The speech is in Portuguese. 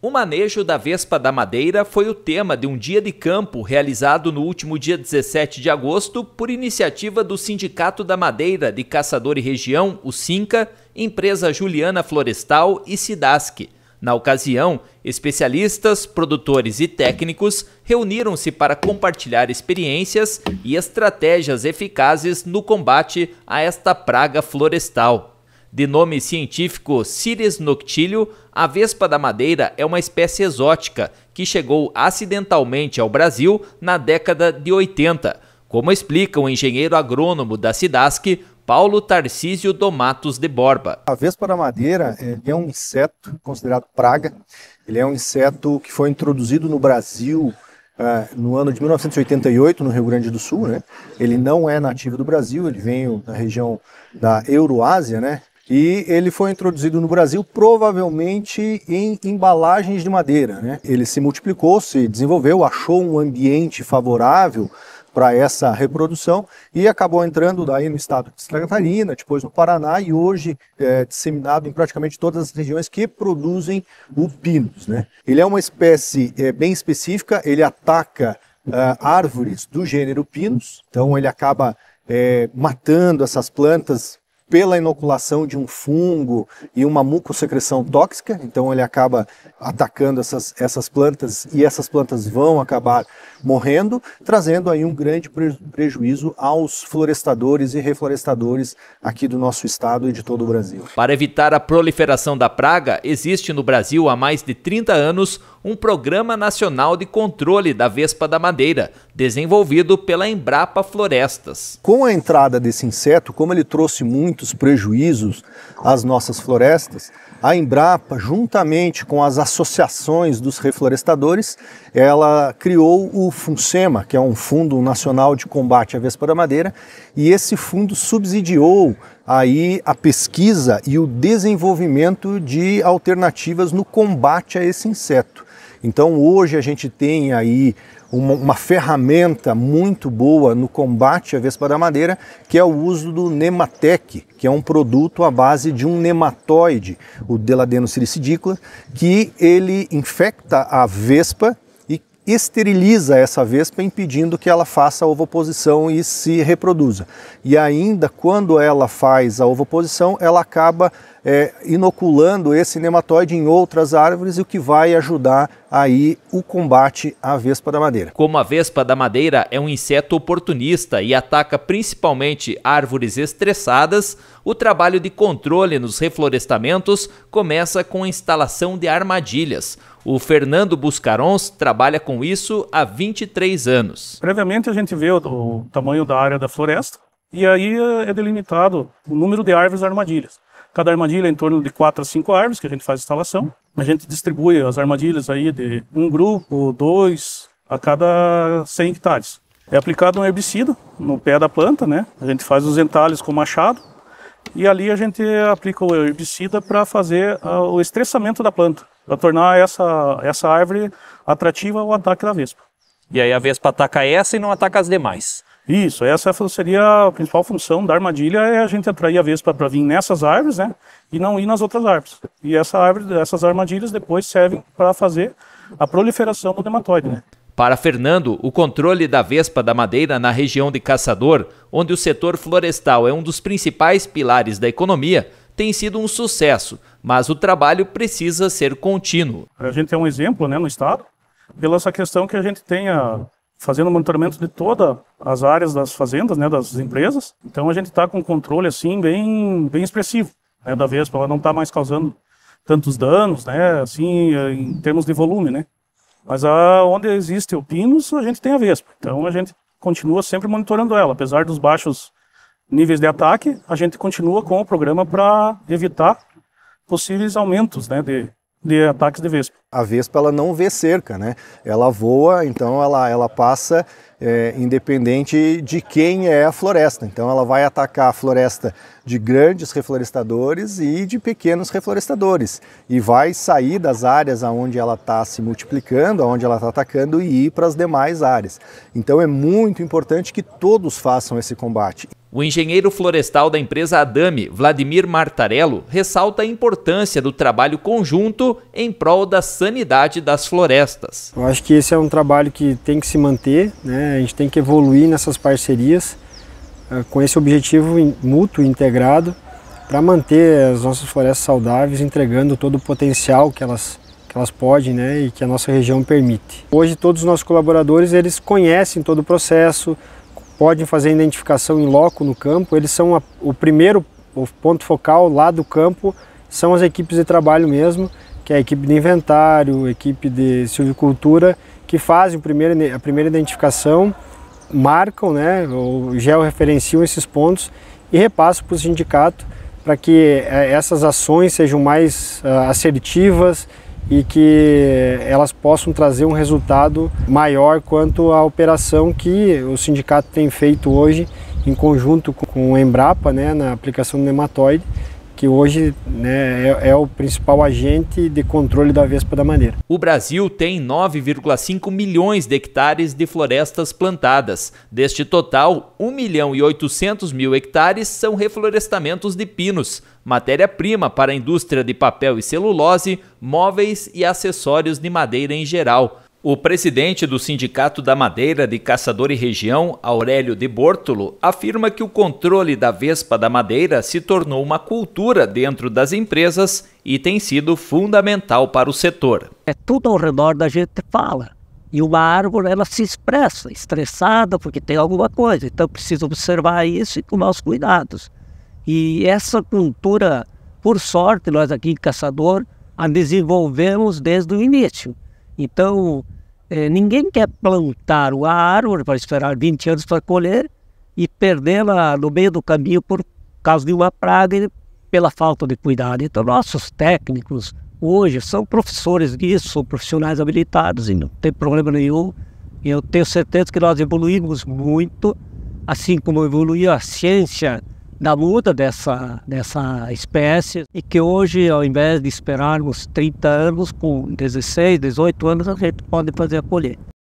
O manejo da Vespa da Madeira foi o tema de um dia de campo realizado no último dia 17 de agosto por iniciativa do Sindicato da Madeira de Caçador e Região, o SINCA, empresa Juliana Florestal e Sidasc. Na ocasião, especialistas, produtores e técnicos reuniram-se para compartilhar experiências e estratégias eficazes no combate a esta praga florestal. De nome científico Cires noctilio, a vespa da madeira é uma espécie exótica que chegou acidentalmente ao Brasil na década de 80, como explica o engenheiro agrônomo da SIDASC, Paulo Tarcísio Domatos de Borba. A vespa da madeira é um inseto considerado praga. Ele é um inseto que foi introduzido no Brasil Uh, no ano de 1988 no Rio Grande do Sul, né? Ele não é nativo do Brasil, ele veio da região da Euroásia, né? E ele foi introduzido no Brasil provavelmente em embalagens de madeira. Né? Ele se multiplicou, se desenvolveu, achou um ambiente favorável para essa reprodução e acabou entrando daí no estado de Santa Catarina, depois no Paraná e hoje é disseminado em praticamente todas as regiões que produzem o pinus. Né? Ele é uma espécie é, bem específica, ele ataca é, árvores do gênero pinus, então ele acaba é, matando essas plantas pela inoculação de um fungo e uma mucosecreção tóxica, então ele acaba atacando essas, essas plantas e essas plantas vão acabar morrendo, trazendo aí um grande prejuízo aos florestadores e reflorestadores aqui do nosso estado e de todo o Brasil. Para evitar a proliferação da praga, existe no Brasil há mais de 30 anos um Programa Nacional de Controle da Vespa da Madeira, desenvolvido pela Embrapa Florestas. Com a entrada desse inseto, como ele trouxe muitos prejuízos às nossas florestas, a Embrapa, juntamente com as associações dos reflorestadores, ela criou o FUNSEMA, que é um Fundo Nacional de Combate à Vespa da Madeira, e esse fundo subsidiou aí a pesquisa e o desenvolvimento de alternativas no combate a esse inseto. Então hoje a gente tem aí uma, uma, ferramenta muito boa no combate à vespa da madeira, que é o uso do Nematec, que é um produto à base de um nematóide, o Deladeno silicidicula, que ele infecta a vespa esteriliza essa vespa, impedindo que ela faça a ovoposição e se reproduza. E ainda, quando ela faz a ovoposição, ela acaba é, inoculando esse nematóide em outras árvores, o que vai ajudar aí o combate à vespa da madeira. Como a vespa da madeira é um inseto oportunista e ataca principalmente árvores estressadas, o trabalho de controle nos reflorestamentos começa com a instalação de armadilhas o Fernando Buscarons trabalha com isso há 23 anos. Previamente a gente vê o, tamanho da área da floresta e aí eh, é delimitado o número de árvores armadilhas. Cada armadilha é em torno de quatro a cinco árvores que a gente faz a instalação. A gente distribui as armadilhas aí de um grupo, dois, a cada 100 hectares. É aplicado um herbicida no pé da planta, né? A gente faz os entalhes com machado e ali a gente aplica o herbicida para fazer ah, o estressamento da planta para tornar essa, essa árvore atrativa ao ataque da vespa. E aí a vespa ataca essa e não ataca as demais. Isso, essa seria a principal função da armadilha, é a gente atrair a vespa para vir nessas árvores, né? E não ir nas outras árvores. E essa árvore, essas armadilhas depois servem para fazer a proliferação do nematóide, né? Para Fernando, o controle da vespa da madeira na região de Caçador, onde o setor florestal é um dos principais pilares da economia, tem sido um sucesso, mas o trabalho precisa ser contínuo. A gente é um exemplo né, no Estado pela essa questão que a gente tenha ah, fazendo monitoramento de todas as áreas das fazendas, né, das empresas. Então a gente está com um controle assim bem, bem expressivo né, da Vespa, ela não está mais causando tantos danos, né, assim eh, em termos de volume, né. Mas a, ah, onde existe o pinus, a gente tem a Vespa. Então a gente continua sempre monitorando ela, apesar dos baixos níveis de ataque, a gente continua com o programa para evitar possíveis aumentos né, de, de ataques de vespa. A vespa ela não vê cerca, né? Ela voa, então ela, ela passa é, independente de quem é a floresta. Então ela vai atacar a floresta de grandes reflorestadores e de pequenos reflorestadores e vai sair das áreas aonde ela está se multiplicando, aonde ela está atacando e ir para as demais áreas. Então é muito importante que todos façam esse combate. O engenheiro florestal da empresa Adame, Vladimir Martarello, ressalta a importância do trabalho conjunto em prol da sanidade das florestas. Eu acho que esse é um trabalho que tem que se manter, né? a gente tem que evoluir nessas parcerias eh, com esse objetivo mútuo integrado para manter as nossas florestas saudáveis, entregando todo o potencial que elas que elas podem né, e que a nossa região permite. Hoje todos os nossos colaboradores eles conhecem todo o processo, podem fazer a identificação em loco no campo, eles são a, o primeiro o ponto focal lá do campo, são as equipes de trabalho mesmo, que é a equipe de inventário, equipe de silvicultura, que fazem primeiro, a primeira identificação, marcam, né, ou georreferenciam esses pontos e repassam para o sindicato para que eh, essas ações sejam mais ah, assertivas e que elas possam trazer um resultado maior quanto à operação que o sindicato tem feito hoje em conjunto com o Embrapa, né, na aplicação do nematóide, que hoje né, é, é, o principal agente de controle da vespa da madeira. O Brasil tem 9,5 milhões de hectares de florestas plantadas. Deste total, 1 milhão e 800 mil hectares são reflorestamentos de pinos, matéria-prima para a indústria de papel e celulose, móveis e acessórios de madeira em geral. O presidente do Sindicato da Madeira de Caçador e Região, Aurélio de Bortolo, afirma que o controle da Vespa da Madeira se tornou uma cultura dentro das empresas e tem sido fundamental para o setor. É tudo ao redor da gente fala. E uma árvore, ela se expressa, estressada porque tem alguma coisa. Então precisa observar isso e tomar os cuidados. E essa cultura, por sorte, nós aqui em Caçador, a desenvolvemos desde o início. Então, é, ninguém quer plantar uma árvore para esperar 20 anos para colher e perdê-la no meio do caminho por causa de uma praga e pela falta de cuidado. Então, nossos técnicos hoje são professores disso, são profissionais habilitados e não tem problema nenhum. Eu tenho certeza que nós evoluímos muito, assim como evoluiu a ciência da luta dessa, dessa espécie e que hoje, ao invés de esperarmos 30 anos, com 16, 18 anos, a gente pode fazer a colheita.